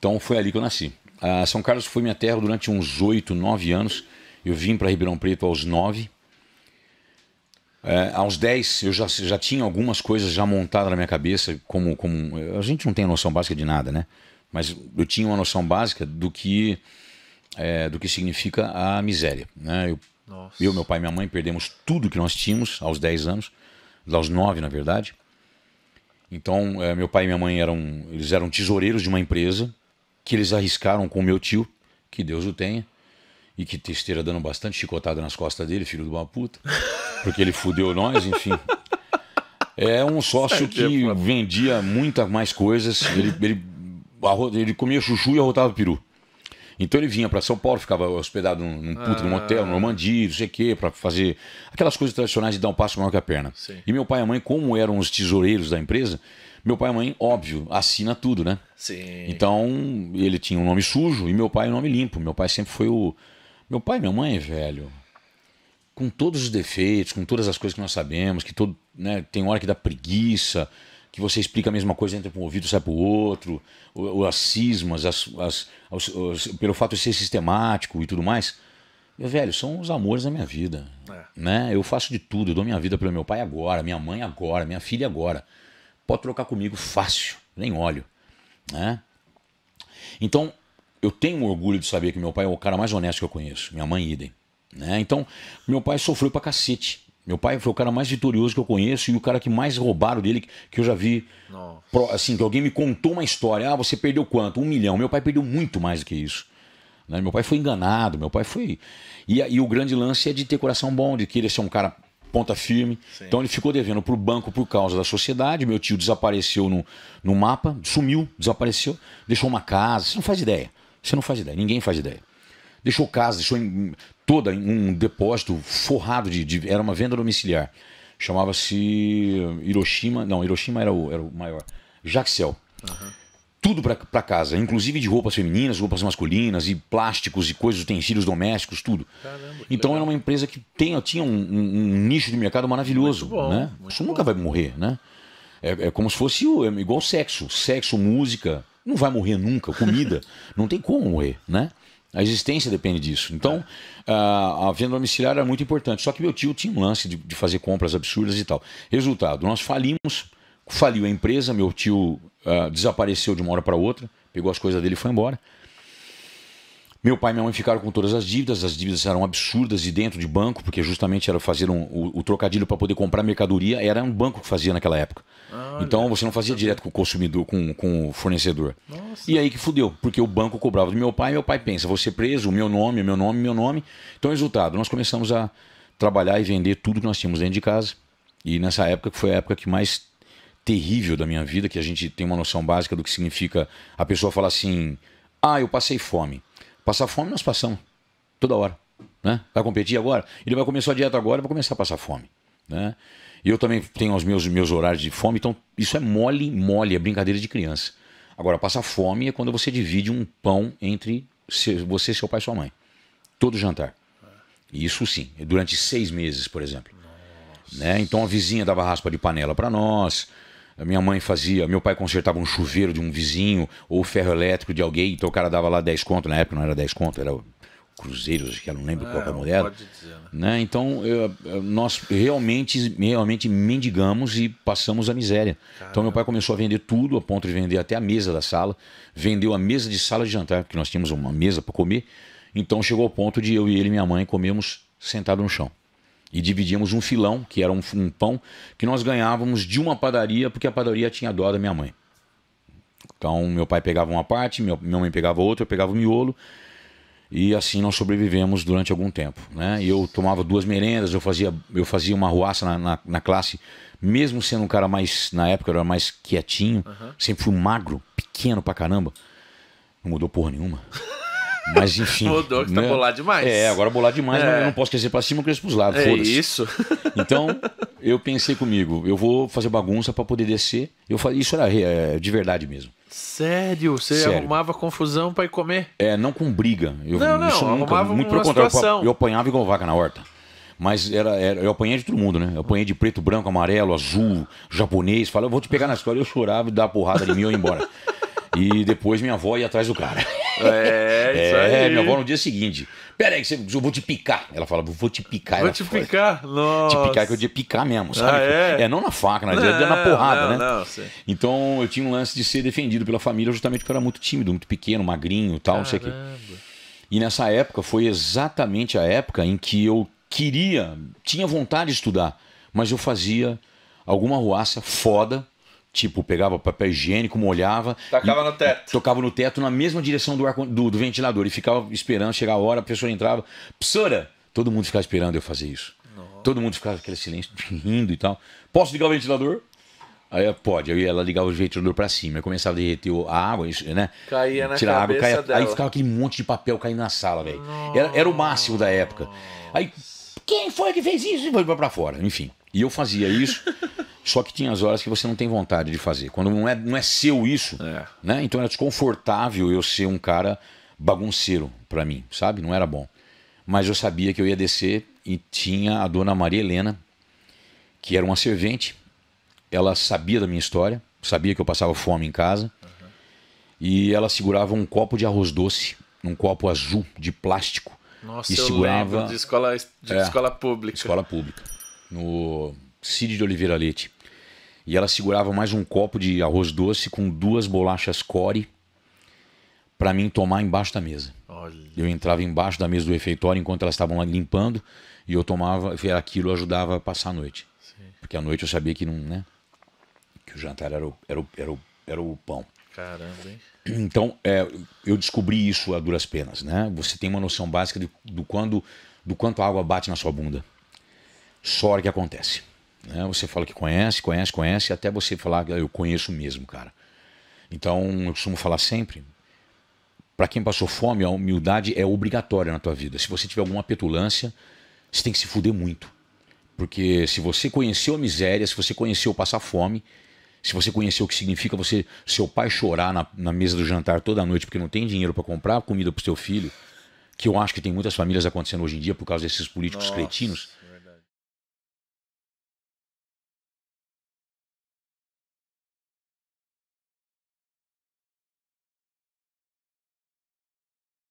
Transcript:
Então foi ali que eu nasci. A São Carlos foi minha terra durante uns oito, nove anos. Eu vim para Ribeirão Preto aos nove. É, aos 10 eu já, já tinha algumas coisas já montadas na minha cabeça, como, como. A gente não tem noção básica de nada, né? Mas eu tinha uma noção básica do que, é, do que significa a miséria. Né? Eu, Nossa. eu, meu pai e minha mãe perdemos tudo que nós tínhamos aos 10 anos, aos 9 na verdade. Então, é, meu pai e minha mãe eram, eles eram tesoureiros de uma empresa que eles arriscaram com meu tio, que Deus o tenha, e que esteja dando bastante chicotada nas costas dele, filho de uma puta, porque ele fudeu nós, enfim. É um sócio que é vendia muita mais coisas, ele, ele, ele comia chuchu e arrotava peru. Então ele vinha para São Paulo, ficava hospedado num, num puto, ah. num hotel, num ah. Normandia, não sei o quê, para fazer aquelas coisas tradicionais de dar um passo maior que a perna. Sim. E meu pai e a mãe, como eram os tesoureiros da empresa, meu pai e mãe, óbvio, assina tudo, né? Sim. Então, ele tinha um nome sujo e meu pai um nome limpo. Meu pai sempre foi o. Meu pai e minha mãe, velho, com todos os defeitos, com todas as coisas que nós sabemos, que todo, né, tem hora que dá preguiça, que você explica a mesma coisa, entra para um ouvido e sai para o outro, ou, as cismas, as, as, as, pelo fato de ser sistemático e tudo mais. Velho, são os amores da minha vida. É. Né? Eu faço de tudo, eu dou minha vida pelo meu pai agora, minha mãe agora, minha filha agora pode trocar comigo fácil, nem olho. Né? Então, eu tenho orgulho de saber que meu pai é o cara mais honesto que eu conheço, minha mãe idem. Né? Então, meu pai sofreu pra cacete. Meu pai foi o cara mais vitorioso que eu conheço e o cara que mais roubaram dele que eu já vi. Pro, assim, que alguém me contou uma história. Ah, você perdeu quanto? Um milhão. Meu pai perdeu muito mais do que isso. Né? Meu pai foi enganado, meu pai foi. E, e o grande lance é de ter coração bom, de querer ser um cara ponta firme. Sim. Então ele ficou devendo para o banco por causa da sociedade. Meu tio desapareceu no, no mapa, sumiu, desapareceu, deixou uma casa. Você não faz ideia. Você não faz ideia, ninguém faz ideia. Deixou casa, deixou em, toda um depósito forrado de, de. Era uma venda domiciliar. Chamava-se Hiroshima. Não, Hiroshima era o, era o maior. Jaxel. Uhum tudo para casa, inclusive de roupas femininas, roupas masculinas e plásticos e coisas, utensílios domésticos, tudo. Caramba, então legal. era uma empresa que tem, tinha um, um, um nicho de mercado maravilhoso, muito bom, né? Muito Isso bom. nunca vai morrer, né? É, é como se fosse é igual sexo, sexo, música, não vai morrer nunca, comida, não tem como morrer, né? A existência depende disso. Então, é. a, a, venda domiciliar era muito importante. Só que meu tio tinha um lance de, de fazer compras absurdas e tal. Resultado, nós falimos Faliu a empresa, meu tio uh, desapareceu de uma hora para outra, pegou as coisas dele e foi embora. Meu pai e minha mãe ficaram com todas as dívidas, as dívidas eram absurdas e dentro de banco, porque justamente era fazer um, o, o, trocadilho para poder comprar mercadoria, era um banco que fazia naquela época. Olha. Então você não fazia direto com o consumidor, com, com o fornecedor. Nossa. E aí que fudeu, porque o banco cobrava do meu pai, meu pai pensa, você é preso, meu nome, meu nome, meu nome. Então, resultado, nós começamos a trabalhar e vender tudo que nós tínhamos dentro de casa. E nessa época, que foi a época que mais terrível da minha vida, que a gente tem uma noção básica do que significa a pessoa falar assim: ah, eu passei fome. Passar fome nós passamos, toda hora. Né? Vai competir agora? Ele vai começar a dieta agora, vai começar a passar fome. Né? E eu também tenho os meus, meus horários de fome, então isso é mole, mole, é brincadeira de criança. Agora, passar fome é quando você divide um pão entre você, seu pai e sua mãe. Todo jantar. Isso sim, durante seis meses, por exemplo. Né? Então a vizinha dava raspa de panela para nós, a minha mãe fazia, meu pai consertava um chuveiro de um vizinho ou ferro elétrico de alguém, então o cara dava lá 10 conto, na época não era 10 conto, era Cruzeiros, que eu não lembro é, qual era o é, modelo. Né? né? Então, eu, nós realmente, realmente mendigamos e passamos a miséria. Caramba. Então, meu pai começou a vender tudo, a ponto de vender até a mesa da sala. Vendeu a mesa de sala de jantar, porque nós tínhamos uma mesa para comer. Então, chegou ao ponto de eu e ele e minha mãe comemos sentado no chão e dividíamos um filão, que era um, um, pão, que nós ganhávamos de uma padaria, porque a padaria tinha dó da minha mãe. Então, meu pai pegava uma parte, meu, minha mãe pegava outra, eu pegava o miolo. E assim nós sobrevivemos durante algum tempo. Né? Eu tomava duas merendas, eu fazia, eu fazia uma ruaça na, na, na classe, mesmo sendo um cara mais, na época, eu era mais quietinho, uhum. sempre fui magro, pequeno pra caramba. Não mudou porra nenhuma. Mas enfim. Mudou, que tá né? tá bolado demais. É, agora bolado demais, é. mas eu não posso crescer para cima, eu cresço pros lados. É isso. então, eu pensei comigo, eu vou fazer bagunça para poder descer. Eu falei, isso era é, de verdade mesmo. Sério? Você Sério. arrumava confusão para ir comer? É, não com briga. Eu, não, não, isso nunca, arrumava muito uma contrário, situação. Eu, eu apanhava igual vaca na horta. Mas era, era, eu apanhei de todo mundo, né? Eu apanhei de preto, branco, amarelo, azul, japonês. Falei, eu vou te pegar na escola. Eu chorava, e dava porrada de mim e eu ia embora. E depois minha avó ia atrás do cara. É, isso é, aí. minha avó no dia seguinte. Pera aí, eu vou te picar. Ela fala, vou te picar. Vou te fala, picar? Nossa. Te picar, que eu ia picar mesmo, sabe? Ah, é? é? não na faca, na, não, na porrada, não, né? Não, então eu tinha um lance de ser defendido pela família justamente porque eu era muito tímido, muito pequeno, magrinho e tal, não sei o quê. E nessa época foi exatamente a época em que eu queria, tinha vontade de estudar, mas eu fazia alguma ruaça foda Tipo, pegava papel higiênico, molhava. Tocava no teto. Tocava no teto na mesma direção do, ar, do, do ventilador. E ficava esperando chegar a hora, a pessoa entrava. Psora! Todo mundo ficava esperando eu fazer isso. Nossa. Todo mundo ficava aquele silêncio, rindo e tal. Posso ligar o ventilador? Aí eu, pode, aí ela ligava o ventilador pra cima, eu começava a derreter a água, né? Caía na Tirar cabeça água, caía, dela. Aí ficava aquele monte de papel caindo na sala, velho. Era, era o máximo da época. Aí, quem foi que fez isso? E foi pra fora, enfim. E eu fazia isso. Só que tinha as horas que você não tem vontade de fazer. Quando não é, não é seu isso, é. né? Então era desconfortável eu ser um cara bagunceiro para mim, sabe? Não era bom. Mas eu sabia que eu ia descer e tinha a dona Maria Helena, que era uma servente. Ela sabia da minha história, sabia que eu passava fome em casa. Uhum. E ela segurava um copo de arroz doce, um copo azul de plástico. Nossa, e segurava de escola de é, escola pública. Escola pública. No Cid de Oliveira Leite. E ela segurava mais um copo de arroz doce com duas bolachas core para mim tomar embaixo da mesa. Olha. Eu entrava embaixo da mesa do refeitório enquanto elas estavam lá limpando e eu tomava, aquilo ajudava a passar a noite. Sim. Porque à noite eu sabia que não, né? Que o jantar era o, era o, era o, era o pão. Caramba, hein? Então, é, eu descobri isso a duras penas, né? Você tem uma noção básica de, do, quando, do quanto a água bate na sua bunda. Só hora que acontece. Né? Você fala que conhece, conhece, conhece, até você falar, ah, eu conheço mesmo, cara. Então, eu costumo falar sempre, para quem passou fome, a humildade é obrigatória na tua vida. Se você tiver alguma petulância, você tem que se fuder muito. Porque se você conheceu a miséria, se você conheceu passar fome, se você conheceu o que significa você, seu pai chorar na, na mesa do jantar toda noite porque não tem dinheiro para comprar comida pro seu filho, que eu acho que tem muitas famílias acontecendo hoje em dia por causa desses políticos Nossa. cretinos.